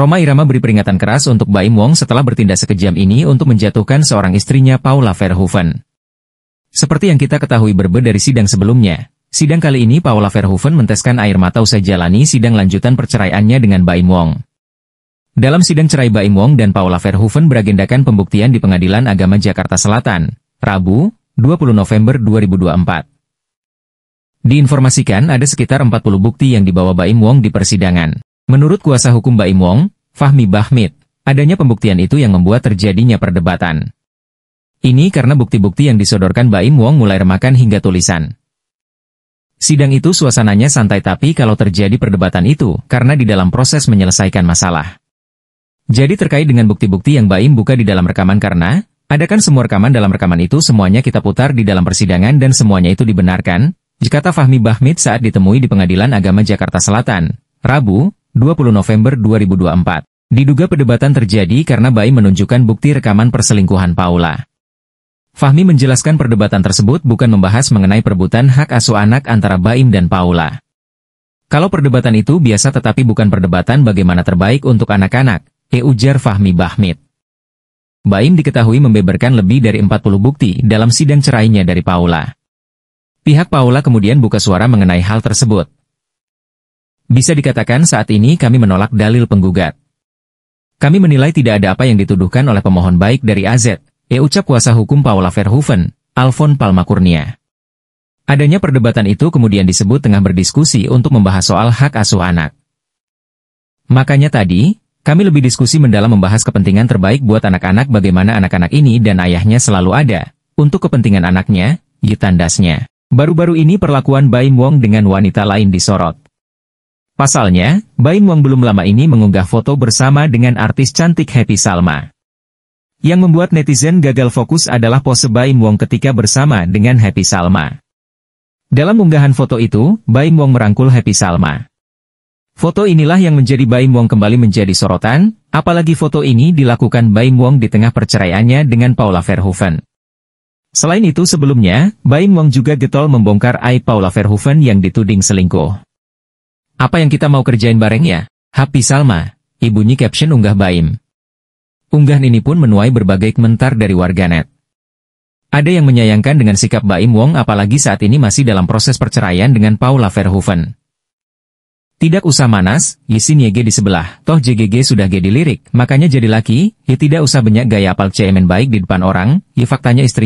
Roma Irama beri peringatan keras untuk Baim Wong setelah bertindak sekejam ini untuk menjatuhkan seorang istrinya Paula Verhoeven. Seperti yang kita ketahui berbeda dari sidang sebelumnya, sidang kali ini Paula Verhoeven menteskan air mata usai jalani sidang lanjutan perceraiannya dengan Baim Wong. Dalam sidang cerai Baim Wong dan Paula Verhoeven beragendakan pembuktian di Pengadilan Agama Jakarta Selatan, Rabu, 20 November 2024. Diinformasikan ada sekitar 40 bukti yang dibawa Baim Wong di persidangan. Menurut kuasa hukum Baim Wong, Fahmi Bahmid, adanya pembuktian itu yang membuat terjadinya perdebatan. Ini karena bukti-bukti yang disodorkan Baim Wong mulai remakan hingga tulisan. Sidang itu suasananya santai tapi kalau terjadi perdebatan itu karena di dalam proses menyelesaikan masalah. Jadi terkait dengan bukti-bukti yang Baim buka di dalam rekaman karena, ada kan semua rekaman dalam rekaman itu semuanya kita putar di dalam persidangan dan semuanya itu dibenarkan, Jikata Fahmi Bahmid saat ditemui di Pengadilan Agama Jakarta Selatan, Rabu, 20 November 2024. Diduga perdebatan terjadi karena Bayi menunjukkan bukti rekaman perselingkuhan Paula. Fahmi menjelaskan perdebatan tersebut bukan membahas mengenai perebutan hak asuh anak antara Baim dan Paula. Kalau perdebatan itu biasa tetapi bukan perdebatan bagaimana terbaik untuk anak-anak, e ujar Fahmi Bahmid. Baim diketahui membeberkan lebih dari 40 bukti dalam sidang cerainya dari Paula. Pihak Paula kemudian buka suara mengenai hal tersebut. Bisa dikatakan saat ini kami menolak dalil penggugat. Kami menilai tidak ada apa yang dituduhkan oleh pemohon baik dari AZ, ya ucap kuasa hukum Paula Verhoeven, Alfon Palmakurnia. Adanya perdebatan itu kemudian disebut tengah berdiskusi untuk membahas soal hak asuh anak. Makanya tadi, kami lebih diskusi mendalam membahas kepentingan terbaik buat anak-anak bagaimana anak-anak ini dan ayahnya selalu ada, untuk kepentingan anaknya, ditandasnya. Baru-baru ini perlakuan Baim Wong dengan wanita lain disorot. Pasalnya, Baim Wong belum lama ini mengunggah foto bersama dengan artis cantik Happy Salma. Yang membuat netizen gagal fokus adalah pose Baim Wong ketika bersama dengan Happy Salma. Dalam unggahan foto itu, Baim Wong merangkul Happy Salma. Foto inilah yang menjadi Baim Wong kembali menjadi sorotan, apalagi foto ini dilakukan Baim Wong di tengah perceraiannya dengan Paula Verhoeven. Selain itu sebelumnya, Baim Wong juga getol membongkar aib Paula Verhoeven yang dituding selingkuh. Apa yang kita mau kerjain bareng ya? Happy Salma, ibunya caption unggah Baim. Unggahan ini pun menuai berbagai komentar dari warganet. Ada yang menyayangkan dengan sikap Baim Wong apalagi saat ini masih dalam proses perceraian dengan Paula Verhoeven. Tidak usah manas, Yisin YG di sebelah, toh JGG sudah gede dilirik, makanya jadi laki, ya tidak usah banyak gaya apal cemen baik di depan orang, ya faktanya istri